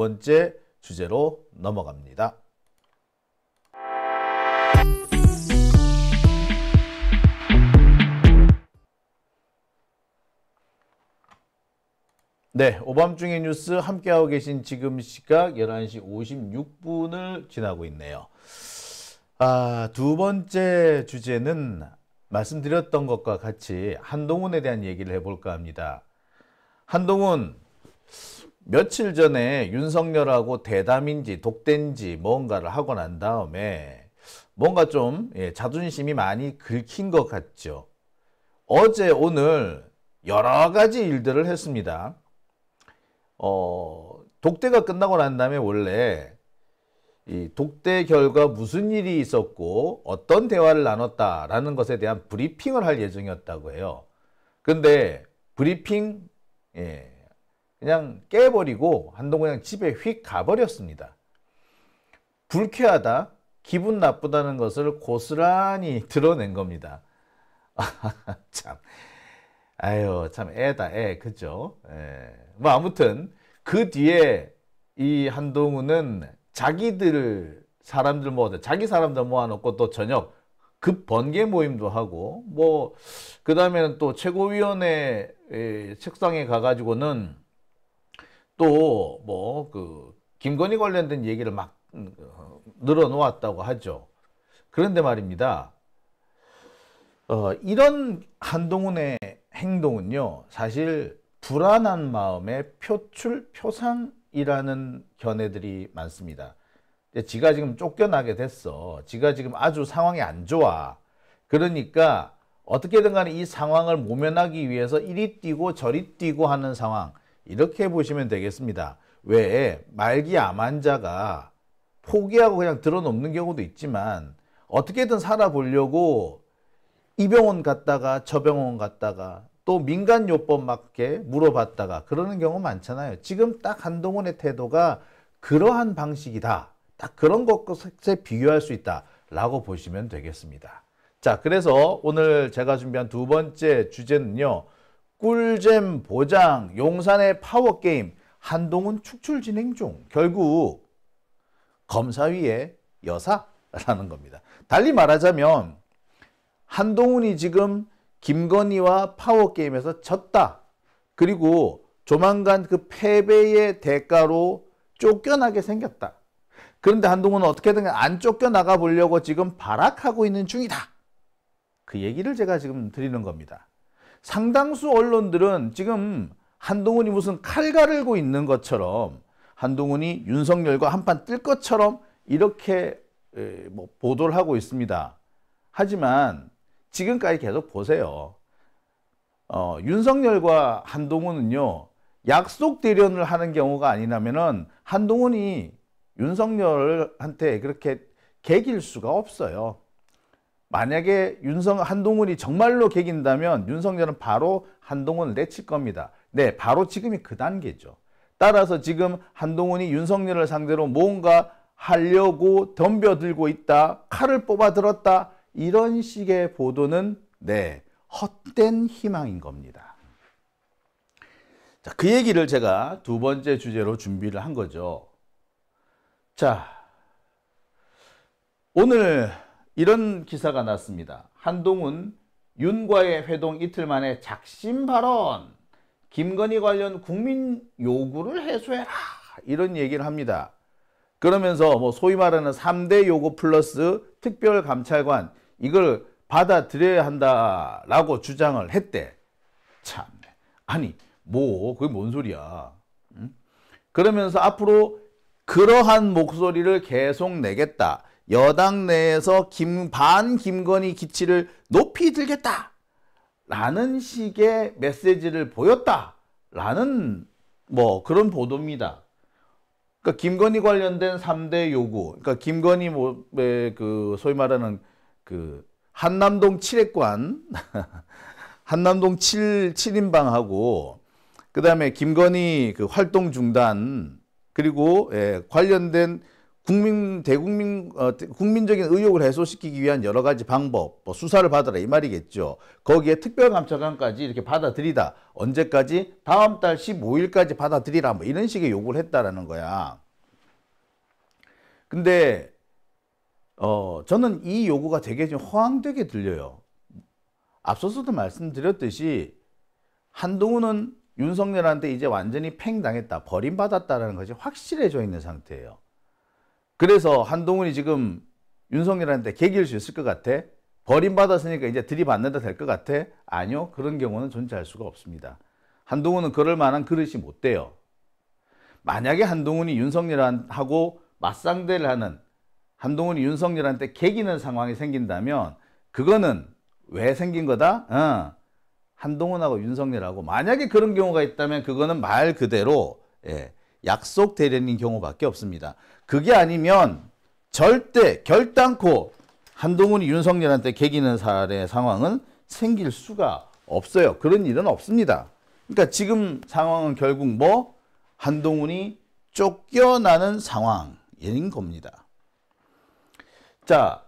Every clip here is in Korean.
번째 주제로 넘어갑니다. 네, 오밤중의 뉴스 함께하고 계신 지금 시각 11시 56분을 지나고 있네요. 아, 두 번째 주제는 말씀드렸던 것과 같이 한동훈에 대한 얘기를 해볼까 합니다. 한동훈 며칠 전에 윤석열하고 대담인지 독대인지 뭔가를 하고 난 다음에 뭔가 좀 예, 자존심이 많이 긁힌 것 같죠. 어제 오늘 여러 가지 일들을 했습니다. 어, 독대가 끝나고 난 다음에 원래 이 독대 결과 무슨 일이 있었고 어떤 대화를 나눴다라는 것에 대한 브리핑을 할 예정이었다고 해요. 근데 브리핑 예, 그냥 깨버리고 한동 훈이 집에 휙 가버렸습니다. 불쾌하다, 기분 나쁘다는 것을 고스란히 드러낸 겁니다. 참, 아유, 참 애다 애, 그죠? 예. 뭐 아무튼 그 뒤에 이 한동훈은 자기들 사람들 모아 자기 사람들 모아놓고 또 저녁 급 번개 모임도 하고 뭐그 다음에는 또 최고위원회 책상에 가가지고는 또뭐그 김건희 관련된 얘기를 막 음, 어, 늘어놓았다고 하죠. 그런데 말입니다. 어, 이런 한동훈의 행동은요, 사실 불안한 마음의 표출, 표상이라는 견해들이 많습니다. 지가 지금 쫓겨나게 됐어. 지가 지금 아주 상황이 안 좋아. 그러니까 어떻게든 간에 이 상황을 모면하기 위해서 이리 뛰고 저리 뛰고 하는 상황. 이렇게 보시면 되겠습니다. 왜 말기 암 환자가 포기하고 그냥 드러눕는 경우도 있지만 어떻게든 살아보려고 이 병원 갔다가 저 병원 갔다가 또 민간요법 맞게 물어봤다가 그러는 경우 많잖아요. 지금 딱 한동훈의 태도가 그러한 방식이다. 딱 그런 것과 비교할 수 있다라고 보시면 되겠습니다. 자, 그래서 오늘 제가 준비한 두 번째 주제는요. 꿀잼 보장, 용산의 파워게임, 한동훈 축출 진행 중. 결국 검사위의 여사라는 겁니다. 달리 말하자면 한동훈이 지금 김건희와 파워게임에서 졌다. 그리고 조만간 그 패배의 대가로 쫓겨나게 생겼다. 그런데 한동훈은 어떻게든 안 쫓겨나가 보려고 지금 발악하고 있는 중이다. 그 얘기를 제가 지금 드리는 겁니다. 상당수 언론들은 지금 한동훈이 무슨 칼 가르고 있는 것처럼 한동훈이 윤석열과 한판 뜰 것처럼 이렇게 뭐 보도를 하고 있습니다. 하지만 지금까지 계속 보세요. 어, 윤석열과 한동훈은요. 약속 대련을 하는 경우가 아니라면은 한동훈이 윤석열한테 그렇게 개길 수가 없어요. 만약에 윤성 한동훈이 정말로 개긴다면 윤석열은 바로 한동훈을 내칠 겁니다. 네, 바로 지금이 그 단계죠. 따라서 지금 한동훈이 윤석열을 상대로 뭔가 하려고 덤벼들고 있다, 칼을 뽑아들었다 이런 식의 보도는 네, 헛된 희망인 겁니다. 자, 그 얘기를 제가 두 번째 주제로 준비를 한 거죠. 자, 오늘 이런 기사가 났습니다. 한동훈 윤과의 회동 이틀 만에 작심 발언 김건희 관련 국민 요구를 해소해라 이런 얘기를 합니다. 그러면서 뭐 소위 말하는 3대 요구 플러스 특별감찰관 이걸 받아들여야 한다라고 주장을 했대. 참 아니 뭐 그게 뭔 소리야. 응? 그러면서 앞으로 그러한 목소리를 계속 내겠다. 여당 내에서 김, 반 김건희 기치를 높이 들겠다. 라는 식의 메시지를 보였다. 라는 뭐 그런 보도입니다. 그러니까 김건희 관련된 3대 요구. 그러니까 김건희 뭐그 소위 말하는 그 한남동 칠핵관 한남동 칠 7인방하고 그다음에 김건희 그 활동 중단 그리고 예, 관련된 국민 대국민 어, 국민적인 의혹을 해소시키기 위한 여러 가지 방법 뭐 수사를 받으라이 말이겠죠. 거기에 특별감찰관까지 이렇게 받아들이다 언제까지 다음 달 15일까지 받아들이라 뭐 이런 식의 요구를 했다라는 거야. 근데 어 저는 이 요구가 되게 좀 허황되게 들려요. 앞서서도 말씀드렸듯이 한동훈은 윤석열한테 이제 완전히 팽 당했다 버림받았다라는 것이 확실해져 있는 상태예요. 그래서 한동훈이 지금 윤석열한테 개길 수 있을 것 같아? 버림받았으니까 이제 들이받는다 될 것 같아? 아니요. 그런 경우는 존재할 수가 없습니다. 한동훈은 그럴 만한 그릇이 못 돼요. 만약에 한동훈이 윤석열하고 맞상대를 하는 한동훈이 윤석열한테 개기는 상황이 생긴다면 그거는 왜 생긴 거다? 어. 한동훈하고 윤석열하고 만약에 그런 경우가 있다면 그거는 말 그대로 예, 약속 대련인 경우밖에 없습니다. 그게 아니면 절대 결단코 한동훈이 윤석열한테 개기는 사례 상황은 생길 수가 없어요. 그런 일은 없습니다. 그러니까 지금 상황은 결국 뭐 한동훈이 쫓겨나는 상황인 겁니다. 자,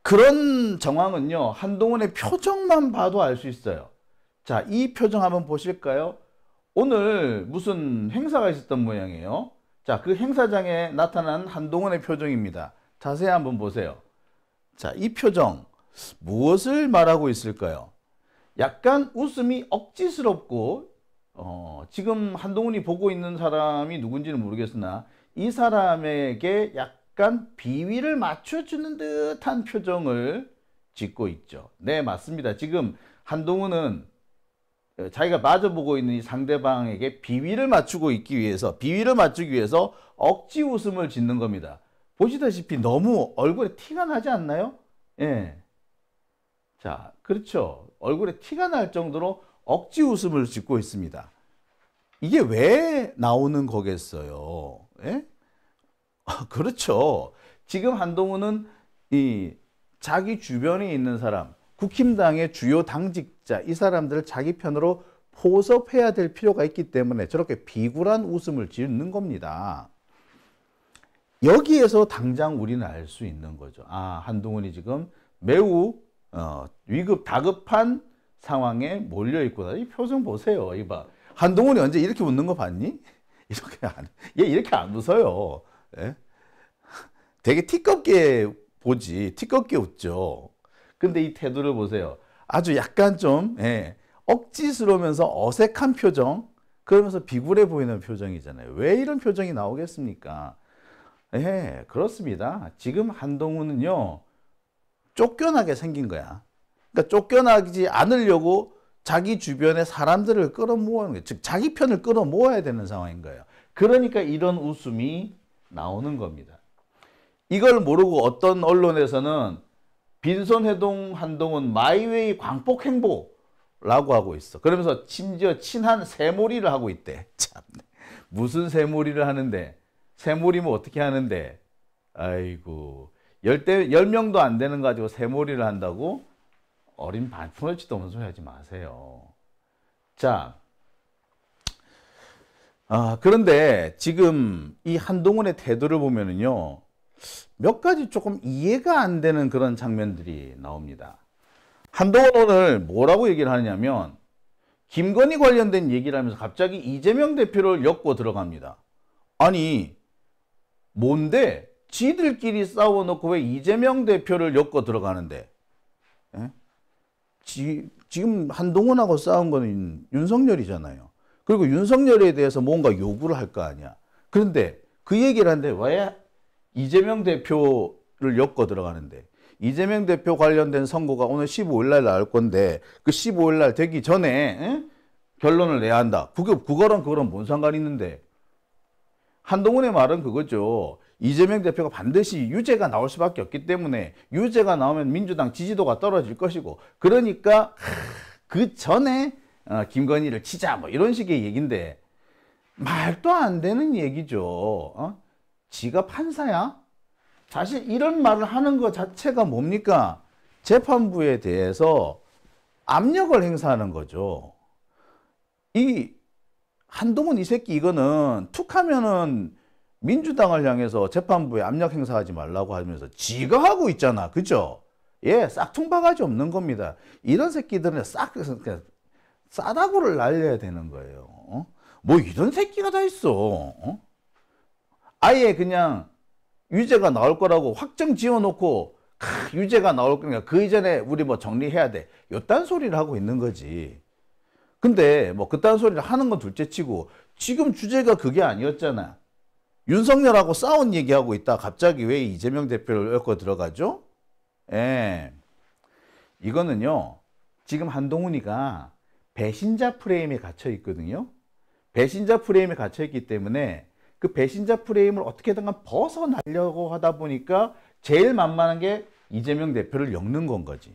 그런 정황은요. 한동훈의 표정만 봐도 알 수 있어요. 자, 이 표정 한번 보실까요? 오늘 무슨 행사가 있었던 모양이에요. 자, 그 행사장에 나타난 한동훈의 표정입니다. 자세히 한번 보세요. 자, 이 표정 무엇을 말하고 있을까요? 약간 웃음이 억지스럽고 어, 지금 한동훈이 보고 있는 사람이 누군지는 모르겠으나 이 사람에게 약간 비위를 맞춰주는 듯한 표정을 짓고 있죠. 네, 맞습니다. 지금 한동훈은 어, 자기가 마주보고 있는 이 상대방에게 비위를 맞추고 있기 위해서 비위를 맞추기 위해서 억지 웃음을 짓는 겁니다. 보시다시피 너무 얼굴에 티가 나지 않나요? 예. 자, 그렇죠. 얼굴에 티가 날 정도로 억지 웃음을 짓고 있습니다. 이게 왜 나오는 거겠어요? 예? 아, 그렇죠. 지금 한동훈은 이 자기 주변에 있는 사람, 국힘당의 주요 당직자 이 사람들을 자기 편으로 포섭해야 될 필요가 있기 때문에 저렇게 비굴한 웃음을 짓는 겁니다. 여기에서 당장 우리는 알 수 있는 거죠. 아, 한동훈이 지금 매우 어, 위급 다급한 상황에 몰려 있구나. 이 표정 보세요. 이봐. 한동훈이 언제 이렇게 웃는 거 봤니? 이렇게 안, 얘 이렇게 안 웃어요. 예? 되게 티껍게 보지. 티껍게 웃죠. 근데 이 태도를 보세요. 아주 약간 좀 예, 억지스러우면서 어색한 표정 그러면서 비굴해 보이는 표정이잖아요. 왜 이런 표정이 나오겠습니까? 예, 그렇습니다. 지금 한동훈은요. 쫓겨나게 생긴 거야. 그러니까 쫓겨나지 않으려고 자기 주변의 사람들을 끌어모아는 거예요. 즉 자기 편을 끌어모아야 되는 상황인 거예요. 그러니까 이런 웃음이 나오는 겁니다. 이걸 모르고 어떤 언론에서는 빈손해동 한동은 마이웨이 광폭 행보라고 하고 있어. 그러면서 심지어 친한 새몰이를 하고 있대. 참 무슨 새몰이를 하는데 새몰이면 어떻게 하는데 아이고 열대 열명도 안 되는 가지고 새몰이를 한다고 어린 반푼을지도 없는 소리 하지 마세요. 자, 아, 그런데 지금 이 한동훈의 태도를 보면은요, 몇 가지 조금 이해가 안 되는 그런 장면들이 나옵니다. 한동훈 오늘 뭐라고 얘기를 하냐면 김건희 관련된 얘기를 하면서 갑자기 이재명 대표를 엮고 들어갑니다. 아니 뭔데 지들끼리 싸워놓고 왜 이재명 대표를 엮어 들어가는데 예? 지, 지금 한동훈하고 싸운 거는 윤석열이잖아요. 그리고 윤석열에 대해서 뭔가 요구를 할 거 아니야. 그런데 그 얘기를 하는데 왜 이재명 대표를 엮어 들어가는데 이재명 대표 관련된 선거가 오늘 15일 날 나올 건데 그 15일 날 되기 전에 에? 결론을 내야 한다. 그게 그거랑 그거랑 뭔 상관이 있는데 한동훈의 말은 그거죠. 이재명 대표가 반드시 유죄가 나올 수밖에 없기 때문에 유죄가 나오면 민주당 지지도가 떨어질 것이고 그러니까 그 전에 어, 김건희를 치자 뭐 이런 식의 얘기인데 말도 안 되는 얘기죠. 어? 지가 판사야? 사실 이런 말을 하는 것 자체가 뭡니까? 재판부에 대해서 압력을 행사하는 거죠. 이 한동훈 이 새끼 이거는 툭 하면은 민주당을 향해서 재판부에 압력 행사하지 말라고 하면서 지가 하고 있잖아. 그죠? 예, 싹퉁바가지 없는 겁니다. 이런 새끼들은 싹, 싸다구를 날려야 되는 거예요. 어? 뭐 이런 새끼가 다 있어. 어? 아예 그냥 유죄가 나올 거라고 확정 지어놓고 크, 유죄가 나올 거니까 그 이전에 우리 뭐 정리해야 돼. 요딴 소리를 하고 있는 거지. 근데 뭐 그딴 소리를 하는 건 둘째치고 지금 주제가 그게 아니었잖아. 윤석열하고 싸운 얘기하고 있다. 갑자기 왜 이재명 대표를 엮어 들어가죠? 예. 이거는요. 지금 한동훈이가 배신자 프레임에 갇혀 있거든요. 배신자 프레임에 갇혀 있기 때문에 그 배신자 프레임을 어떻게든 벗어나려고 하다 보니까 제일 만만한 게 이재명 대표를 엮는 건 거지.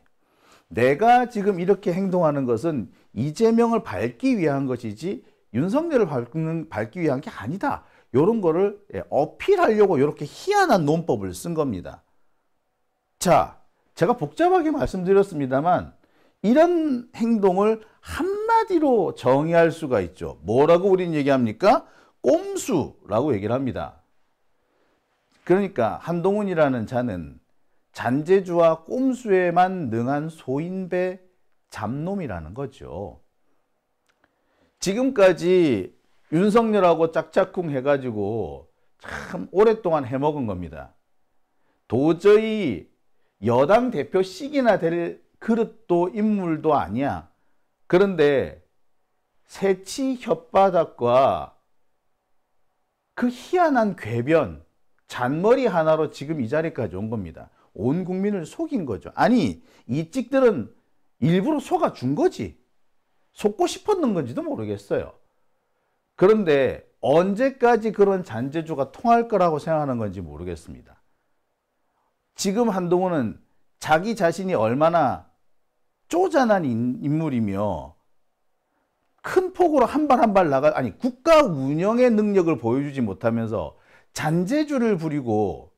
내가 지금 이렇게 행동하는 것은 이재명을 밟기 위한 것이지 윤석열을 밟는, 밟기 위한 게 아니다. 이런 거를 예, 어필하려고 이렇게 희한한 논법을 쓴 겁니다. 자, 제가 복잡하게 말씀드렸습니다만 이런 행동을 한마디로 정의할 수가 있죠. 뭐라고 우린 얘기합니까? 꼼수라고 얘기를 합니다. 그러니까 한동훈이라는 자는 잔재주와 꼼수에만 능한 소인배 잡놈이라는 거죠. 지금까지 윤석열하고 짝짝꿍 해가지고 참 오랫동안 해먹은 겁니다. 도저히 여당 대표시기나될 그릇도 인물도 아니야. 그런데 새치 혓바닥과 그 희한한 궤변, 잔머리 하나로 지금 이 자리까지 온 겁니다. 온 국민을 속인 거죠. 아니, 이 찍들은 일부러 속아준 거지. 속고 싶었는 건지도 모르겠어요. 그런데 언제까지 그런 잔재주가 통할 거라고 생각하는 건지 모르겠습니다. 지금 한동훈은 자기 자신이 얼마나 쪼잔한 인물이며 큰 폭으로 한 발 한 발 나가 아니 국가 운영의 능력을 보여주지 못하면서 잔재주를 부리고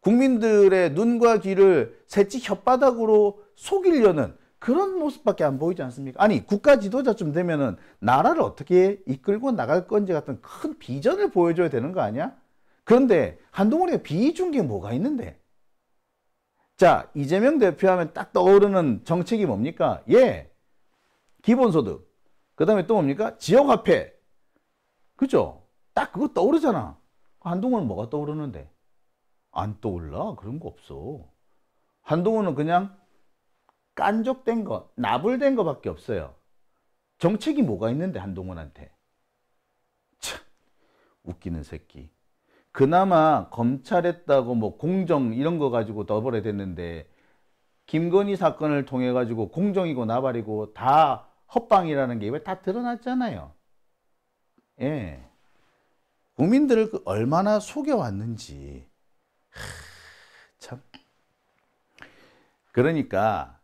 국민들의 눈과 귀를 새치 혓바닥으로 속이려는 그런 모습밖에 안 보이지 않습니까? 아니 국가 지도자쯤 되면은 나라를 어떻게 이끌고 나갈 건지 같은 큰 비전을 보여줘야 되는 거 아니야? 그런데 한동훈의비중게 뭐가 있는데? 자 이재명 대표하면 딱 떠오르는 정책이 뭡니까? 예 기본소득 그 다음에 또 뭡니까? 지역화폐. 그죠? 딱 그거 떠오르잖아. 한동훈은 뭐가 떠오르는데? 안 떠올라? 그런 거 없어. 한동훈은 그냥 깐족된 거, 나불된 거밖에 없어요. 정책이 뭐가 있는데 한동훈한테. 참 웃기는 새끼. 그나마 검찰했다고 뭐 공정 이런 거 가지고 더벌에 됐는데 김건희 사건을 통해 가지고 공정이고 나발이고 다 헛방이라는 게 왜 다 드러났잖아요. 예. 국민들을 그 얼마나 속여왔는지. 하, 참. 그러니까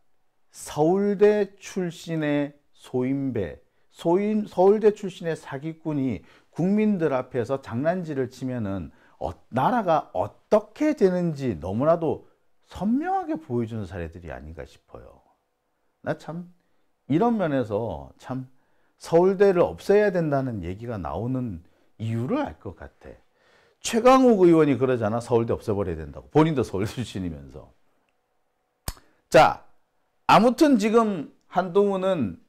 서울대 출신의 소인배, 소인, 서울대 출신의 사기꾼이 국민들 앞에서 장난질을 치면은 어, 나라가 어떻게 되는지 너무나도 선명하게 보여주는 사례들이 아닌가 싶어요. 나참 이런 면에서 참 서울대를 없애야 된다는 얘기가 나오는 이유를 알 것 같아. 최강욱 의원이 그러잖아. 서울대 없애버려야 된다고. 본인도 서울 출신이면서. 자, 아무튼 지금 한동훈은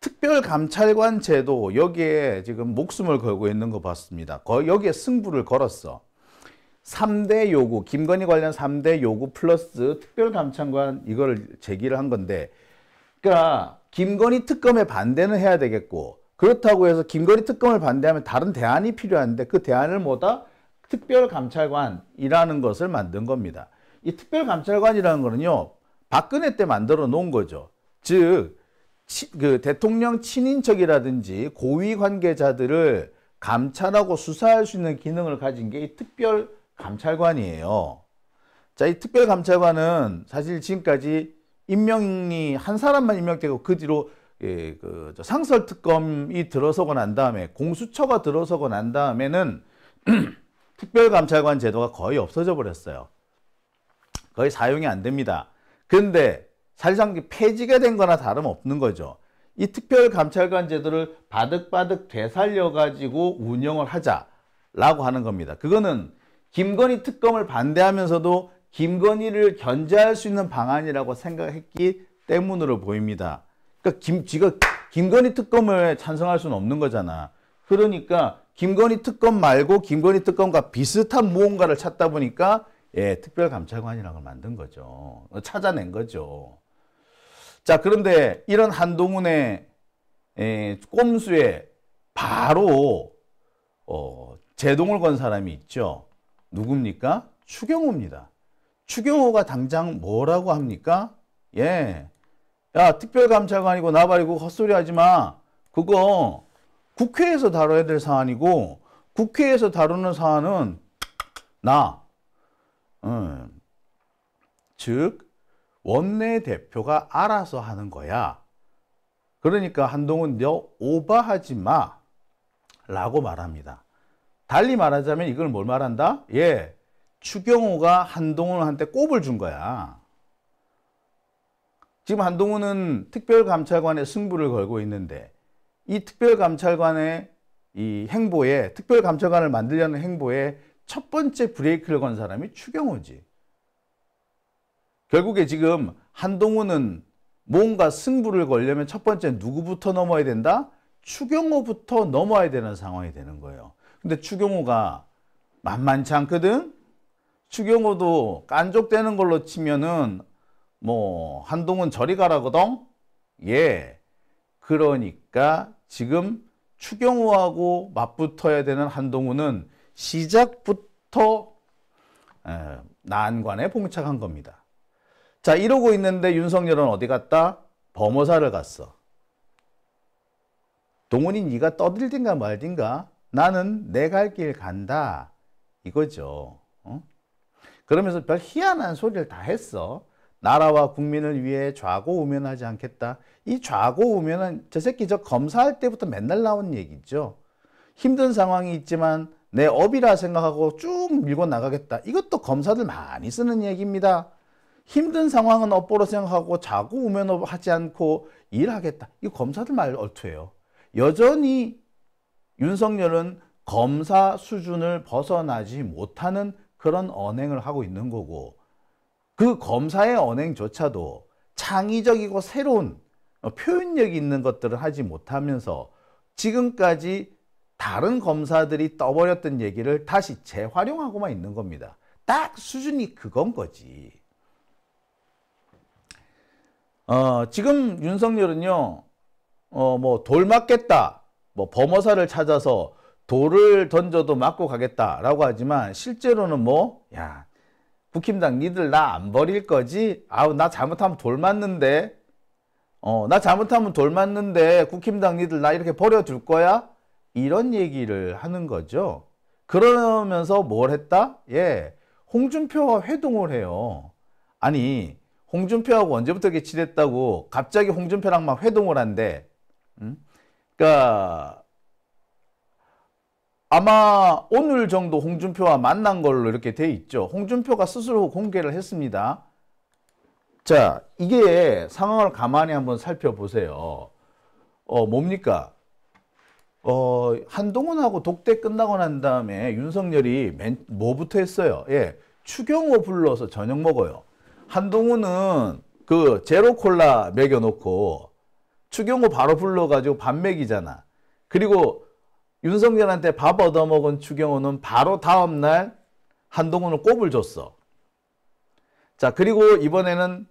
특별감찰관 제도 여기에 지금 목숨을 걸고 있는 거 봤습니다. 거, 여기에 승부를 걸었어. 3대 요구, 김건희 관련 3대 요구 플러스 특별감찰관 이걸 제기를 한 건데 그러니까 김건희 특검에 반대는 해야 되겠고 그렇다고 해서 김건희 특검을 반대하면 다른 대안이 필요한데 그 대안을 뭐다? 특별감찰관이라는 것을 만든 겁니다. 이 특별감찰관이라는 거는요. 박근혜 때 만들어 놓은 거죠. 즉, 치, 그 대통령 친인척이라든지 고위 관계자들을 감찰하고 수사할 수 있는 기능을 가진 게 이 특별 감찰관이에요. 자, 이 특별감찰관은 사실 지금까지 임명이 한 사람만 임명되고 그 뒤로 예, 그 상설특검이 들어서고 난 다음에 공수처가 들어서고 난 다음에는 특별감찰관 제도가 거의 없어져 버렸어요. 거의 사용이 안 됩니다. 근데 사실상 폐지가 된 거나 다름없는 거죠. 이 특별감찰관 제도를 바득바득 되살려 가지고 운영을 하자라고 하는 겁니다. 그거는 김건희 특검을 반대하면서도 김건희를 견제할 수 있는 방안이라고 생각했기 때문으로 보입니다. 그러니까 김, 지가 김건희 특검을 찬성할 수는 없는 거잖아. 그러니까 김건희 특검 말고 김건희 특검과 비슷한 무언가를 찾다 보니까 예, 특별감찰관이라고 만든 거죠. 찾아낸 거죠. 자, 그런데 이런 한동훈의 예, 꼼수에 바로 어, 제동을 건 사람이 있죠. 누굽니까? 추경호입니다. 추경호가 당장 뭐라고 합니까? 예. 야, 특별감찰관이고 나발이고 헛소리 하지 마. 그거 국회에서 다뤄야 될 사안이고 국회에서 다루는 사안은 나. 음. 즉 원내 대표가 알아서 하는 거야. 그러니까 한동훈 너 오바하지 마. 라고 말합니다. 달리 말하자면 이걸 뭘 말한다? 예, 추경호가 한동훈한테 꼽을 준 거야. 지금 한동훈은 특별감찰관의 승부를 걸고 있는데 이 특별감찰관의 이 행보에 특별감찰관을 만들려는 행보에 첫 번째 브레이크를 건 사람이 추경호지. 결국에 지금 한동훈은 뭔가 승부를 걸려면 첫 번째 누구부터 넘어야 된다? 추경호부터 넘어야 되는 상황이 되는 거예요. 근데 추경호가 만만치 않거든? 추경호도 깐족되는 걸로 치면은 뭐 한동훈 저리 가라거든? 예. 그러니까 지금 추경호하고 맞붙어야 되는 한동훈은 시작부터 난관에 봉착한 겁니다. 자 이러고 있는데 윤석열은 어디 갔다? 범어사를 갔어. 동훈이 네가 떠들든가 말든가 나는 내 갈 길 간다. 이거죠. 어? 그러면서 별 희한한 소리를 다 했어. 나라와 국민을 위해 좌고우면하지 않겠다. 이 좌고우면은 저 새끼 저 검사할 때부터 맨날 나온 얘기죠. 힘든 상황이 있지만 내 업이라 생각하고 쭉 밀고 나가겠다. 이것도 검사들 많이 쓰는 얘기입니다. 힘든 상황은 업보로 생각하고 자고 우면 하지 않고 일하겠다. 이 검사들 말 얼투예요. 여전히 윤석열은 검사 수준을 벗어나지 못하는 그런 언행을 하고 있는 거고 그 검사의 언행조차도 창의적이고 새로운 표현력 이 있는 것들을 하지 못하면서 지금까지 다른 검사들이 떠버렸던 얘기를 다시 재활용하고만 있는 겁니다. 딱 수준이 그건 거지. 어, 지금 윤석열은요, 어, 뭐, 돌 맞겠다. 뭐 범어사를 찾아서 돌을 던져도 맞고 가겠다라고 하지만 실제로는 뭐, 야, 북힘당 니들 나 안 버릴 거지? 아우, 나 잘못하면 돌 맞는데. 어, 나 잘못하면 돌 맞는데 국힘당 니들 나 이렇게 버려둘 거야? 이런 얘기를 하는 거죠. 그러면서 뭘 했다? 예, 홍준표가 회동을 해요. 아니, 홍준표하고 언제부터 이렇게 친했다고 갑자기 홍준표랑 막 회동을 한대. 응? 그러니까 아마 오늘 정도 홍준표와 만난 걸로 이렇게 돼 있죠. 홍준표가 스스로 공개를 했습니다. 자, 이게 상황을 가만히 한번 살펴보세요. 어, 뭡니까? 어, 한동훈하고 독대 끝나고 난 다음에 윤석열이 맨, 뭐부터 했어요? 예, 추경호 불러서 저녁 먹어요. 한동훈은 그 제로콜라 먹여놓고 추경호 바로 불러가지고 반맥이잖아. 그리고 윤석열한테 밥 얻어먹은 추경호는 바로 다음날 한동훈을 꼽을 줬어. 자 그리고 이번에는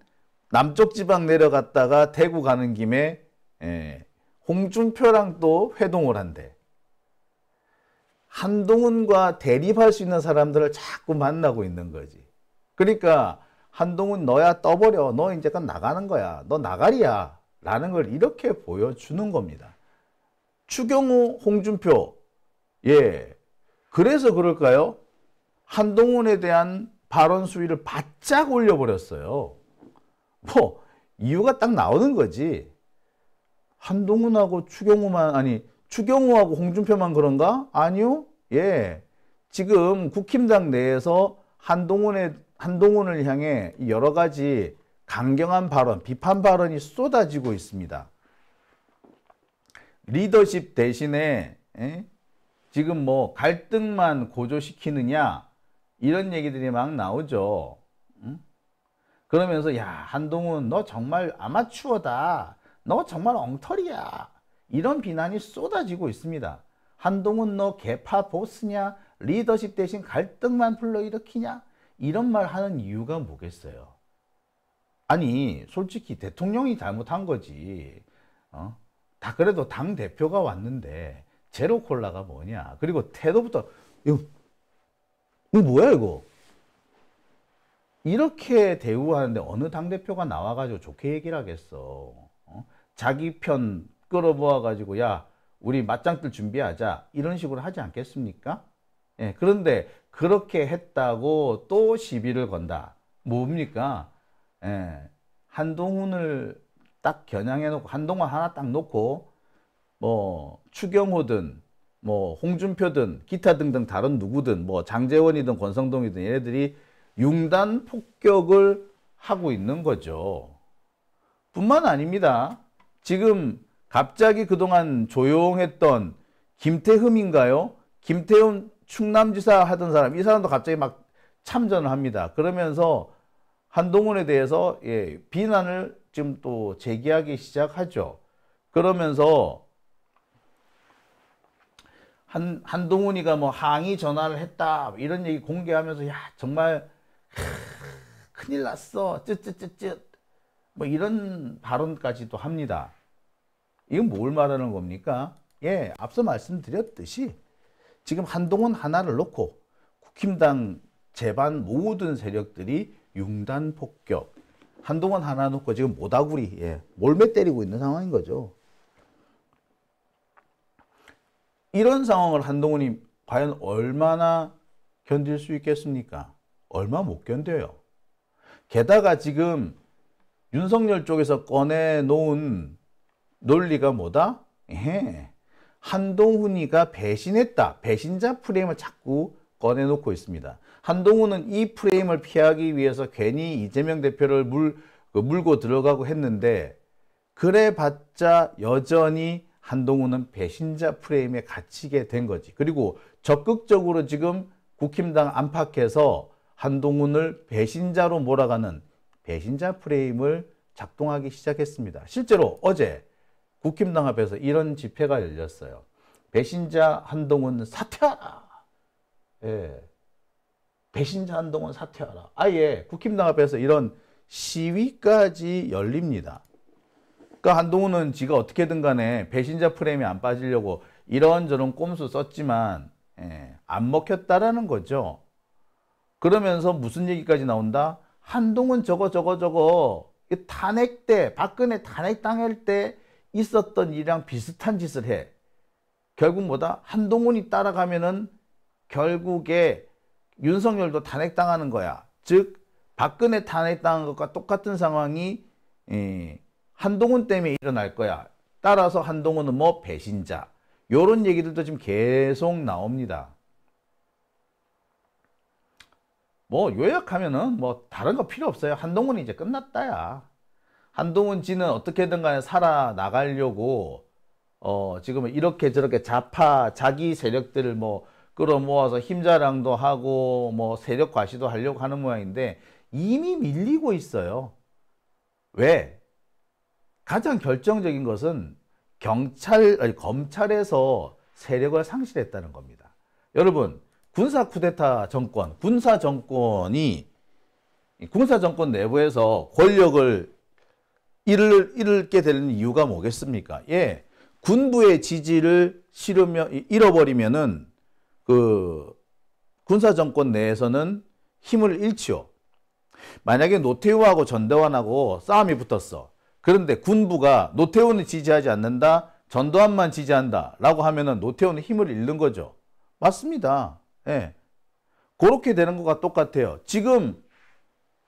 남쪽 지방 내려갔다가 대구 가는 김에 에, 예, 홍준표랑 또 회동을 한대. 한동훈과 대립할 수 있는 사람들을 자꾸 만나고 있는 거지. 그러니까 한동훈 너야 떠버려. 너 이제 간 나가는 거야. 너 나가리야. 라는 걸 이렇게 보여주는 겁니다. 추경호, 홍준표, 예. 그래서 그럴까요? 한동훈에 대한 발언 수위를 바짝 올려버렸어요. 뭐, 이유가 딱 나오는 거지. 한동훈하고 추경호만, 아니, 추경호하고 홍준표만 그런가? 아니요. 예. 지금 국힘당 내에서 한동훈의, 한동훈을 향해 여러 가지 강경한 발언, 비판 발언이 쏟아지고 있습니다. 리더십 대신에 에? 지금 뭐 갈등만 고조시키느냐 이런 얘기들이 막 나오죠. 그러면서 야 한동훈 너 정말 아마추어다. 너 정말 엉터리야. 이런 비난이 쏟아지고 있습니다. 한동훈 너 개파 보스냐? 리더십 대신 갈등만 불러일으키냐? 이런 말 하는 이유가 뭐겠어요? 아니 솔직히 대통령이 잘못한 거지 어? 다 그래도 당 대표가 왔는데 제로 콜라가 뭐냐 그리고 태도부터 이거, 이거 뭐야 이거 이렇게 대우하는데 어느 당 대표가 나와가지고 좋게 얘기를 하겠어 어? 자기 편 끌어모아가지고 야 우리 맞짱뜰 준비하자 이런 식으로 하지 않겠습니까? 예, 그런데 그렇게 했다고 또 시비를 건다 뭡니까? 예, 한동훈을 딱 겨냥해놓고 한동훈 하나 딱 놓고 뭐 추경호든 뭐 홍준표든 기타 등등 다른 누구든 뭐 장재원이든 권성동이든 얘네들이 융단 폭격을 하고 있는 거죠. 뿐만 아닙니다. 지금 갑자기 그동안 조용했던 김태흠인가요? 김태흠 충남지사 하던 사람 이 사람도 갑자기 막 참전을 합니다. 그러면서 한동훈에 대해서 예, 비난을 지금 또 제기하기 시작하죠. 그러면서 한, 한동훈이가 뭐 항의 전화를 했다 이런 얘기 공개하면서 야 정말 큰일 났어 쯧쯧쯧쯧 뭐 이런 발언까지도 합니다. 이건 뭘 말하는 겁니까? 예 앞서 말씀드렸듯이 지금 한동훈 하나를 놓고 국힘당 재반 모든 세력들이 융단 폭격. 한동안 하나 놓고 지금 모다구리, 예, 몰매 때리고 있는 상황인 거죠. 이런 상황을 한동훈이 과연 얼마나 견딜 수 있겠습니까? 얼마 못 견뎌요. 게다가 지금 윤석열 쪽에서 꺼내놓은 논리가 뭐다? 예. 한동훈이가 배신했다. 배신자 프레임을 자꾸 꺼내놓고 있습니다. 한동훈은 이 프레임을 피하기 위해서 괜히 이재명 대표를 물, 그 물고 들어가고 했는데 그래봤자 여전히 한동훈은 배신자 프레임에 갇히게 된 거지. 그리고 적극적으로 지금 국힘당 안팎에서 한동훈을 배신자로 몰아가는 배신자 프레임을 작동하기 시작했습니다. 실제로 어제 국힘당 앞에서 이런 집회가 열렸어요. 배신자 한동훈 사퇴하라! 예. 배신자 한동훈 사퇴하라. 아예 국힘당 앞에서 이런 시위까지 열립니다. 그러니까 한동훈은 지가 어떻게든 간에 배신자 프레임이안 빠지려고 이런저런 꼼수 썼지만 예, 안 먹혔다라는 거죠. 그러면서 무슨 얘기까지 나온다? 한동훈 저거 저거 저거 탄핵 때 박근혜 탄핵 당할 때 있었던 일이랑 비슷한 짓을 해. 결국 뭐다? 한동훈이 따라가면은 결국에 윤석열도 탄핵당하는 거야. 즉 박근혜 탄핵당한 것과 똑같은 상황이 예, 한동훈 때문에 일어날 거야. 따라서 한동훈은 뭐 배신자. 요런 얘기들도 지금 계속 나옵니다. 뭐 요약하면은 뭐 다른 거 필요 없어요. 한동훈이 이제 끝났다야. 한동훈 지는 어떻게든 간에 살아나가려고 어 지금 이렇게 저렇게 좌파 자기 세력들을 뭐 끌어모아서 힘자랑도 하고 뭐 세력 과시도 하려고 하는 모양인데 이미 밀리고 있어요. 왜? 가장 결정적인 것은 경찰, 아니, 검찰에서 세력을 상실했다는 겁니다. 여러분, 군사 쿠데타 정권, 군사 정권이 군사 정권 내부에서 권력을 잃을, 잃게 되는 이유가 뭐겠습니까? 예. 군부의 지지를 실으면, 잃어버리면은 그 군사 정권 내에서는 힘을 잃지요. 만약에 노태우하고 전대환하고 싸움이 붙었어. 그런데 군부가 노태우는 지지하지 않는다. 전두환만 지지한다. 라고 하면은 노태우는 힘을 잃는 거죠. 맞습니다. 예. 그렇게 되는 것과 똑같아요. 지금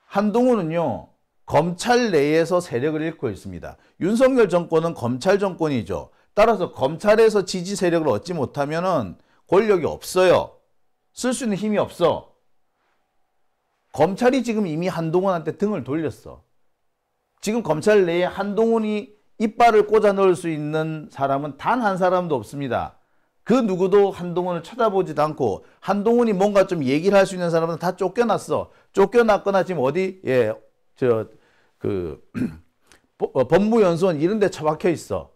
한동훈은요. 검찰 내에서 세력을 잃고 있습니다. 윤석열 정권은 검찰 정권이죠. 따라서 검찰에서 지지 세력을 얻지 못하면은 권력이 없어요. 쓸 수 있는 힘이 없어. 검찰이 지금 이미 한동훈한테 등을 돌렸어. 지금 검찰 내에 한동훈이 이빨을 꽂아 넣을 수 있는 사람은 단 한 사람도 없습니다. 그 누구도 한동훈을 쳐다보지도 않고 한동훈이 뭔가 좀 얘기를 할 수 있는 사람은 다 쫓겨났어. 쫓겨났거나 지금 어디 예 저그 어, 법무연수원 이런 데 처박혀 있어.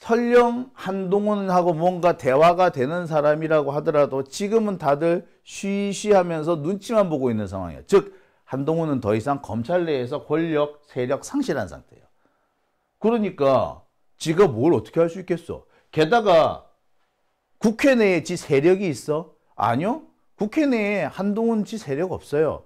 설령 한동훈하고 뭔가 대화가 되는 사람이라고 하더라도 지금은 다들 쉬쉬하면서 눈치만 보고 있는 상황이에요. 즉 한동훈은 더 이상 검찰 내에서 권력, 세력 상실한 상태예요. 그러니까 지가 뭘 어떻게 할 수 있겠어. 게다가 국회 내에 지 세력이 있어? 아니요. 국회 내에 한동훈 지 세력 없어요.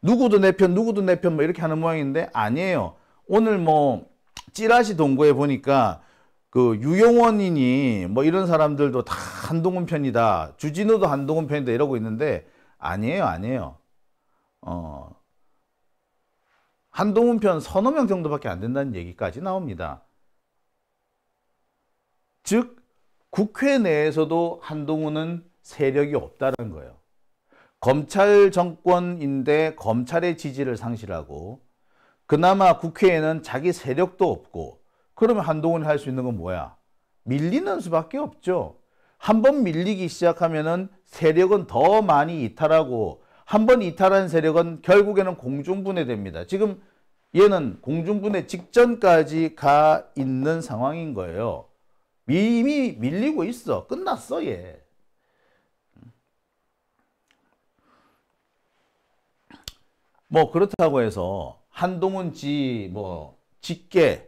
누구도 내 편, 누구도 내 편, 뭐 이렇게 하는 모양인데 아니에요. 오늘 뭐 찌라시 동거에 보니까 그 유용원이니 뭐 이런 사람들도 다 한동훈 편이다. 주진우도 한동훈 편이다 이러고 있는데 아니에요, 아니에요. 어. 한동훈 편 서너 명 정도밖에 안 된다는 얘기까지 나옵니다. 즉 국회 내에서도 한동훈은 세력이 없다는 거예요. 검찰 정권인데 검찰의 지지를 상실하고 그나마 국회에는 자기 세력도 없고 그러면 한동훈이 할 수 있는 건 뭐야? 밀리는 수밖에 없죠. 한 번 밀리기 시작하면은 세력은 더 많이 이탈하고 한 번 이탈한 세력은 결국에는 공중분해됩니다. 지금 얘는 공중분해 직전까지 가 있는 상황인 거예요. 이미 밀리고 있어. 끝났어, 얘. 뭐 그렇다고 해서 한동훈 지뭐 직계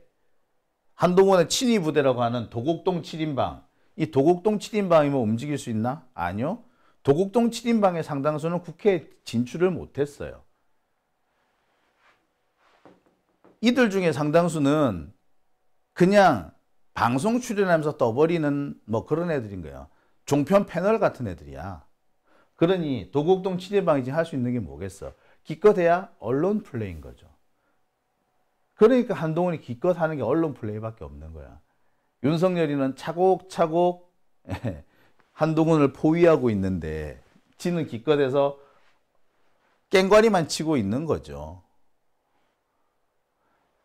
한동원의 친위 부대라고 하는 도곡동 7인방. 이 도곡동 7인방이면 움직일 수 있나? 아니요. 도곡동 7인방의 상당수는 국회에 진출을 못했어요. 이들 중에 상당수는 그냥 방송 출연하면서 떠버리는 뭐 그런 애들인 거예요. 종편 패널 같은 애들이야. 그러니 도곡동 7인방이 지금 할수 있는 게 뭐겠어. 기껏해야 언론 플레이인 거죠. 그러니까 한동훈이 기껏 하는 게 언론 플레이밖에 없는 거야. 윤석열이는 차곡차곡 한동훈을 포위하고 있는데 지는 기껏해서 깽거리만 치고 있는 거죠.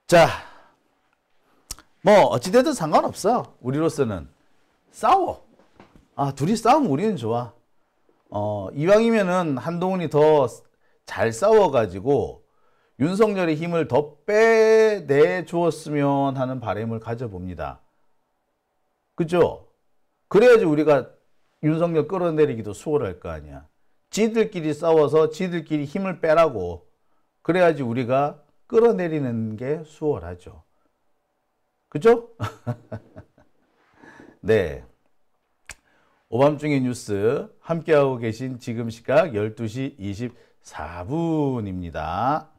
자, 뭐 어찌되든 상관없어. 우리로서는 싸워. 아 둘이 싸우면 우리는 좋아. 어 이왕이면은 한동훈이 더 잘 싸워가지고 윤석열의 힘을 더 빼내 주었으면 하는 바램을 가져봅니다. 그죠? 그래야지 우리가 윤석열 끌어내리기도 수월할 거 아니야. 지들끼리 싸워서 지들끼리 힘을 빼라고. 그래야지 우리가 끌어내리는 게 수월하죠. 그죠? 네. 오밤중의 뉴스 함께하고 계신 지금 시각 12시 24분입니다.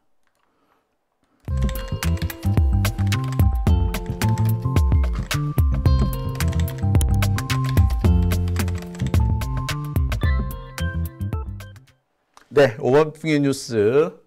네, 오밤중의 뉴스